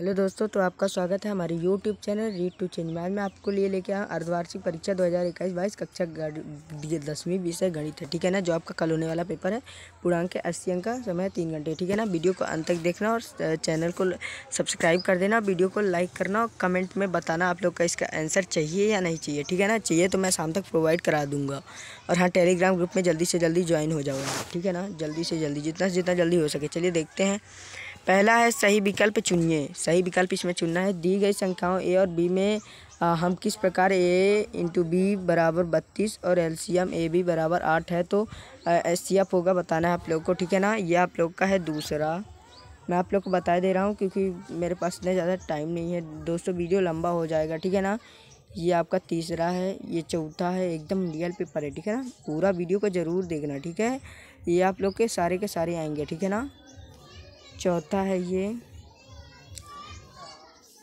hello दोस्तों तो आपका स्वागत है हमारे YouTube channel read to change man में आपको लिए लेके आया अर्धवार्षिक परीक्षा दो हज़ार इक्कीस बाईस कक्षा दसवीं विषय गणित है ठीक है ना जो आपका कल होने वाला पेपर है पूर्णांक के अस्सी अंक का समय तीन घंटे ठीक है ना वीडियो को अंत तक देखना और चैनल को सब्सक्राइब कर देना वीडियो को लाइक करना और कमेंट में बताना आप लोग का इसका आंसर चाहिए या नहीं चाहिए ठीक है ना चाहिए तो मैं शाम तक प्रोवाइड करा दूँगा और हाँ टेलीग्राम ग्रुप में जल्दी से जल्दी ज्वाइन हो जाऊँगा ठीक है ना जल्दी से जल्दी जितना जितना जल्दी हो सके चलिए देखते हैं पहला है सही विकल्प चुनिए सही विकल्प इसमें चुनना है दी गई संख्याओं ए और बी में आ, हम किस प्रकार ए इंटू बी बराबर बत्तीस और एलसीएम ए बी बराबर आठ है तो एस सी एफ होगा बताना है आप लोग को ठीक है ना ये आप लोग का है दूसरा मैं आप लोग को बता दे रहा हूँ क्योंकि मेरे पास इतना ज़्यादा टाइम नहीं है दोस्तों वीडियो लंबा हो जाएगा ठीक है ना ये आपका तीसरा है ये चौथा है एकदम रियल पेपर है ठीक है ना पूरा वीडियो को ज़रूर देखना ठीक है ये आप लोग के सारे के सारे आएंगे ठीक है ना चौथा है ये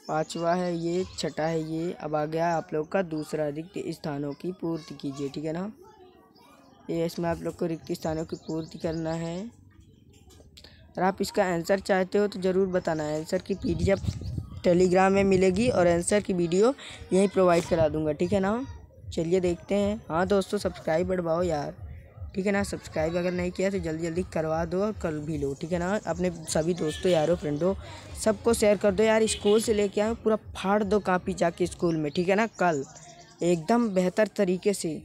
पांचवा है ये छठा है ये अब आ गया आप लोग का दूसरा रिक्त स्थानों की पूर्ति कीजिए ठीक है ना ये इसमें आप लोग को रिक्त स्थानों की पूर्ति करना है और आप इसका आंसर चाहते हो तो ज़रूर बताना है आंसर की पी टेलीग्राम में मिलेगी और आंसर की वीडियो यहीं प्रोवाइड करा दूंगा ठीक है ना चलिए देखते हैं हाँ दोस्तों सब्सक्राइब बढ़वाओ यार ठीक है ना सब्सक्राइब अगर नहीं किया तो जल्दी जल्दी करवा दो और कर भी लो ठीक है ना अपने सभी दोस्तों यारों फ्रेंडों सबको शेयर कर दो यार स्कूल से लेके आए पूरा फाड़ दो कापी जाके स्कूल में ठीक है ना कल एकदम बेहतर तरीके से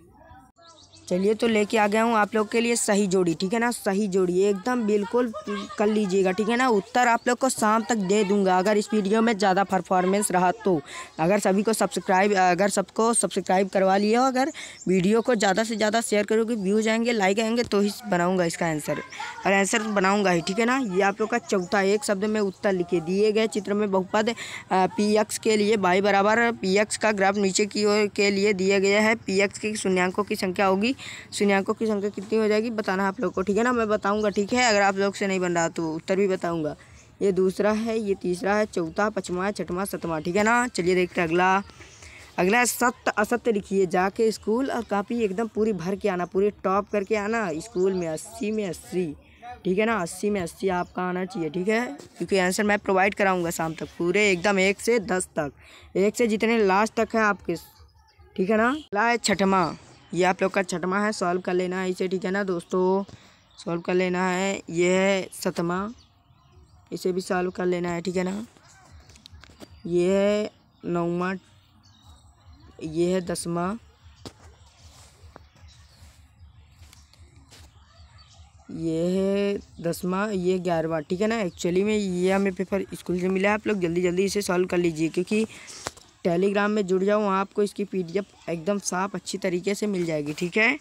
चलिए तो लेके आ गया हूँ आप लोग के लिए सही जोड़ी ठीक है ना सही जोड़ी एकदम बिल्कुल कर लीजिएगा ठीक है ना उत्तर आप लोग को शाम तक दे दूंगा अगर इस वीडियो में ज़्यादा परफॉर्मेंस रहा तो अगर सभी को सब्सक्राइब अगर सबको सब्सक्राइब करवा लिया अगर वीडियो को ज़्यादा से ज़्यादा शेयर करोगे व्यूज आएंगे लाइक आएंगे तो ही बनाऊँगा इसका आंसर और आंसर बनाऊँगा ही ठीक है ना ये आप लोग का चौथा एक शब्द में उत्तर लिखे दिए गए चित्र में बहुपद पी के लिए बाई बराबर पी का ग्राफ नीचे की ओर के लिए दिया गया है पी के शून्यांकों की संख्या होगी सुनियाको की संख्या कितनी हो जाएगी बताना आप लोग को ठीक है ना मैं बताऊँगा ठीक है अगर आप लोग से नहीं बन रहा तो उत्तर भी बताऊँगा ये दूसरा है ये तीसरा है चौथा पचवा छठवा सतवा ठीक है ना चलिए देखते हैं अगला अगला सत्य असत्य लिखिए जाके स्कूल और कापी एकदम पूरी भर के आना पूरी टॉप करके आना स्कूल में अस्सी में अस्सी ठीक है ना अस्सी में अस्सी आपका आना चाहिए ठीक है क्योंकि आंसर मैं प्रोवाइड कराऊंगा शाम तक पूरे एकदम एक से दस तक एक से जितने लास्ट तक है आपके ठीक है ना अगला है छठवा ये आप लोग का छठवा है सॉल्व कर लेना है इसे ठीक है ना दोस्तों सॉल्व कर लेना है ये है सतमा इसे भी सॉल्व कर लेना है ठीक है ना ये है नौवा ये है दसवा ये है दसवा ये ग्यारहवा ठीक है ना एक्चुअली में ये हमें पेपर स्कूल से मिला है आप लोग जल्दी जल्दी इसे सॉल्व कर लीजिए क्योंकि टेलीग्राम में जुड़ जाओ वहाँ आपको इसकी पीडीएफ एकदम साफ अच्छी तरीके से मिल जाएगी ठीक है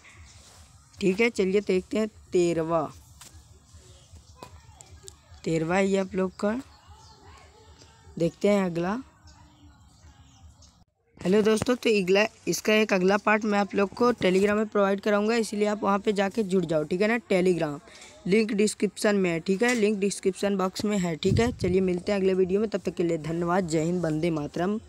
ठीक है चलिए देखते हैं तेरवा तेरवा है ये आप लोग का देखते हैं अगला हेलो दोस्तों तो अगला इसका एक अगला पार्ट मैं आप लोग को टेलीग्राम में प्रोवाइड कराऊंगा इसलिए आप वहाँ पे जाके जुड़ जाओ ठीक है ना टेलीग्राम लिंक डिस्क्रिप्शन में है ठीक है लिंक डिस्क्रिप्शन बॉक्स में है ठीक है चलिए मिलते हैं अगले वीडियो में तब तक के लिए धन्यवाद जय हिंद बंदे मातरम